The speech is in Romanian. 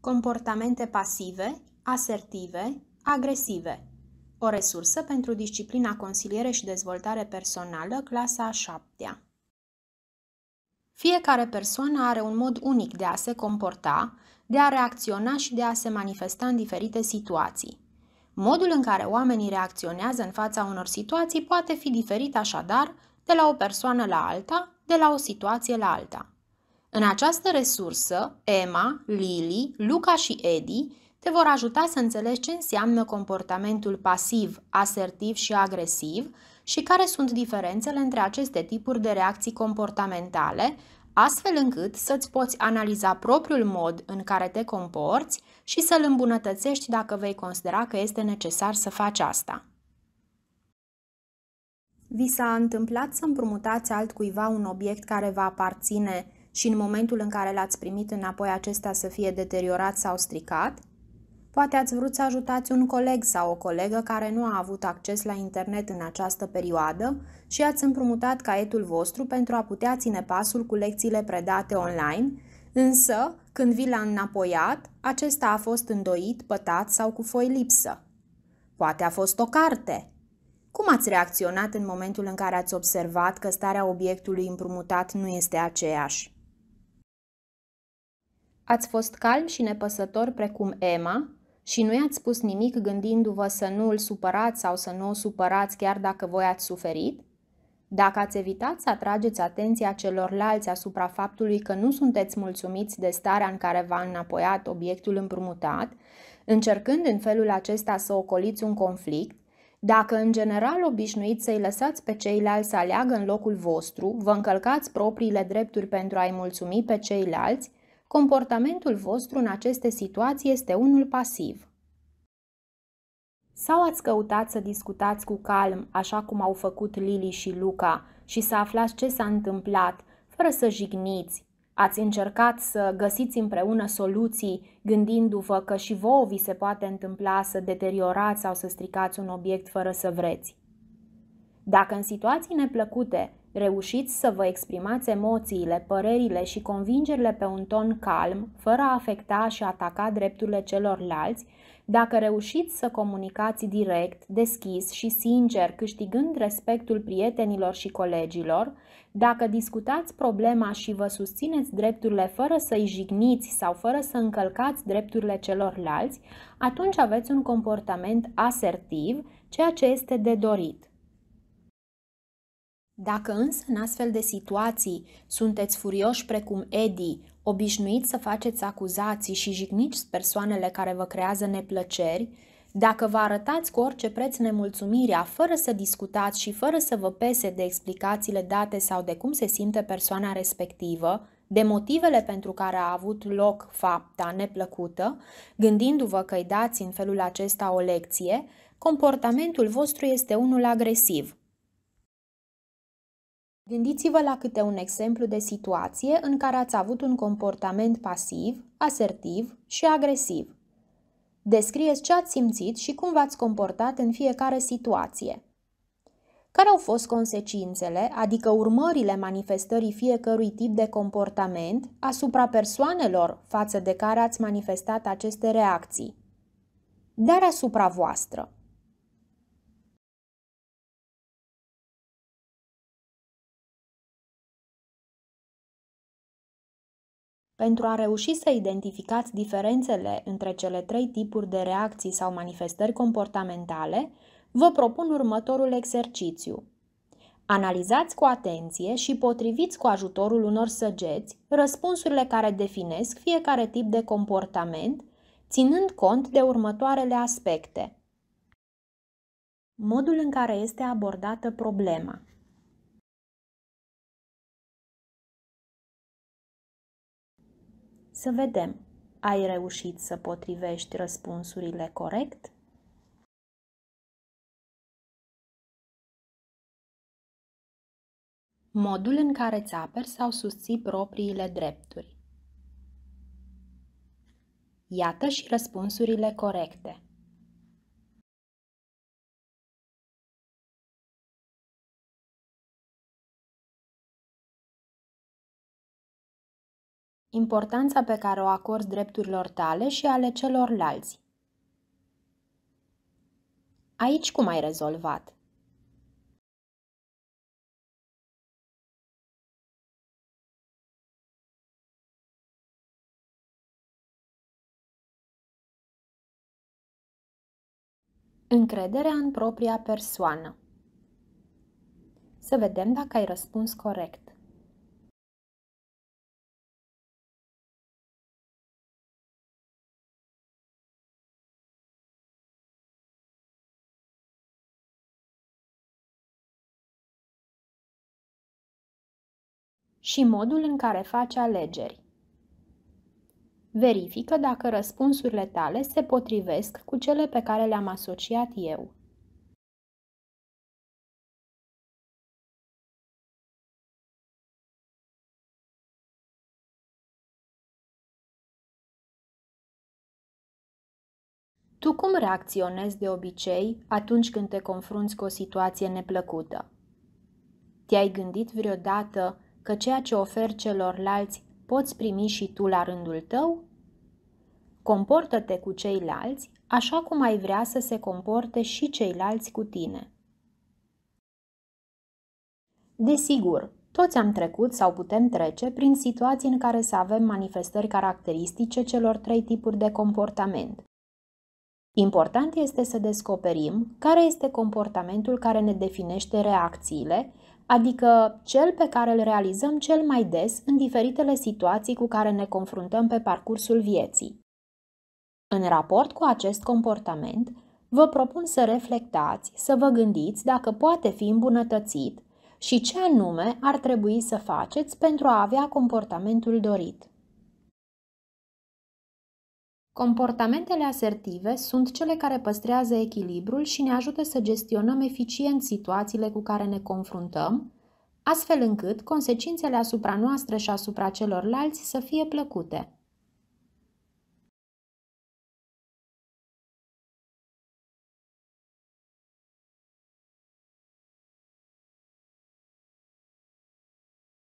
Comportamente pasive, asertive, agresive. O resursă pentru disciplina consiliere și dezvoltare personală, clasa a șaptea. Fiecare persoană are un mod unic de a se comporta, de a reacționa și de a se manifesta în diferite situații. Modul în care oamenii reacționează în fața unor situații poate fi diferit așadar de la o persoană la alta, de la o situație la alta. În această resursă, Emma, Lily, Luca și Eddie te vor ajuta să înțelegi ce înseamnă comportamentul pasiv, asertiv și agresiv și care sunt diferențele între aceste tipuri de reacții comportamentale, astfel încât să-ți poți analiza propriul mod în care te comporți și să-l îmbunătățești dacă vei considera că este necesar să faci asta. Vi s-a întâmplat să împrumutați altcuiva un obiect care vă aparține și în momentul în care l-ați primit înapoi acesta să fie deteriorat sau stricat? Poate ați vrut să ajutați un coleg sau o colegă care nu a avut acces la internet în această perioadă și ați împrumutat caietul vostru pentru a putea ține pasul cu lecțiile predate online, însă, când vi l-a înapoiat, acesta a fost îndoit, pătat sau cu foi lipsă. Poate a fost o carte. Cum ați reacționat în momentul în care ați observat că starea obiectului împrumutat nu este aceeași? Ați fost calm și nepăsător precum Emma și nu i-ați spus nimic gândindu-vă să nu îl supărați sau să nu o supărați chiar dacă voi ați suferit? Dacă ați evitat să atrageți atenția celorlalți asupra faptului că nu sunteți mulțumiți de starea în care v-a înapoiat obiectul împrumutat, încercând în felul acesta să ocoliți un conflict, dacă în general obișnuiți să-i lăsați pe ceilalți să aleagă în locul vostru, vă încălcați propriile drepturi pentru a-i mulțumi pe ceilalți, Comportamentul vostru în aceste situații este unul pasiv. Sau ați căutat să discutați cu calm, așa cum au făcut Lili și Luca, și să aflați ce s-a întâmplat, fără să jigniți. Ați încercat să găsiți împreună soluții, gândindu-vă că și vouă vi se poate întâmpla să deteriorați sau să stricați un obiect fără să vreți. Dacă în situații neplăcute Reușiți să vă exprimați emoțiile, părerile și convingerile pe un ton calm, fără a afecta și ataca drepturile celorlalți, dacă reușiți să comunicați direct, deschis și sincer, câștigând respectul prietenilor și colegilor, dacă discutați problema și vă susțineți drepturile fără să-i jigniți sau fără să încălcați drepturile celorlalți, atunci aveți un comportament asertiv, ceea ce este de dorit. Dacă însă în astfel de situații sunteți furioși precum Edi, obișnuiți să faceți acuzații și jigniți persoanele care vă creează neplăceri, dacă vă arătați cu orice preț nemulțumirea, fără să discutați și fără să vă pese de explicațiile date sau de cum se simte persoana respectivă, de motivele pentru care a avut loc fapta neplăcută, gândindu-vă că îi dați în felul acesta o lecție, comportamentul vostru este unul agresiv – Gândiți-vă la câte un exemplu de situație în care ați avut un comportament pasiv, asertiv și agresiv. Descrieți ce ați simțit și cum v-ați comportat în fiecare situație. Care au fost consecințele, adică urmările manifestării fiecărui tip de comportament asupra persoanelor față de care ați manifestat aceste reacții? Dar asupra voastră. Pentru a reuși să identificați diferențele între cele trei tipuri de reacții sau manifestări comportamentale, vă propun următorul exercițiu. Analizați cu atenție și potriviți cu ajutorul unor săgeți răspunsurile care definesc fiecare tip de comportament, ținând cont de următoarele aspecte. Modul în care este abordată problema – Să vedem. Ai reușit să potrivești răspunsurile corect? Modul în care îți aperi sau susții propriile drepturi. Iată și răspunsurile corecte. importanța pe care o acorzi drepturilor tale și ale celorlalți. Aici cum ai rezolvat? Încrederea în propria persoană. Să vedem dacă ai răspuns corect. și modul în care faci alegeri. Verifică dacă răspunsurile tale se potrivesc cu cele pe care le-am asociat eu. Tu cum reacționezi de obicei atunci când te confrunți cu o situație neplăcută? Te-ai gândit vreodată că ceea ce oferi celorlalți poți primi și tu la rândul tău? Comportă-te cu ceilalți așa cum ai vrea să se comporte și ceilalți cu tine. Desigur, toți am trecut sau putem trece prin situații în care să avem manifestări caracteristice celor trei tipuri de comportament. Important este să descoperim care este comportamentul care ne definește reacțiile adică cel pe care îl realizăm cel mai des în diferitele situații cu care ne confruntăm pe parcursul vieții. În raport cu acest comportament, vă propun să reflectați, să vă gândiți dacă poate fi îmbunătățit și ce anume ar trebui să faceți pentru a avea comportamentul dorit. Comportamentele asertive sunt cele care păstrează echilibrul și ne ajută să gestionăm eficient situațiile cu care ne confruntăm, astfel încât consecințele asupra noastră și asupra celorlalți să fie plăcute.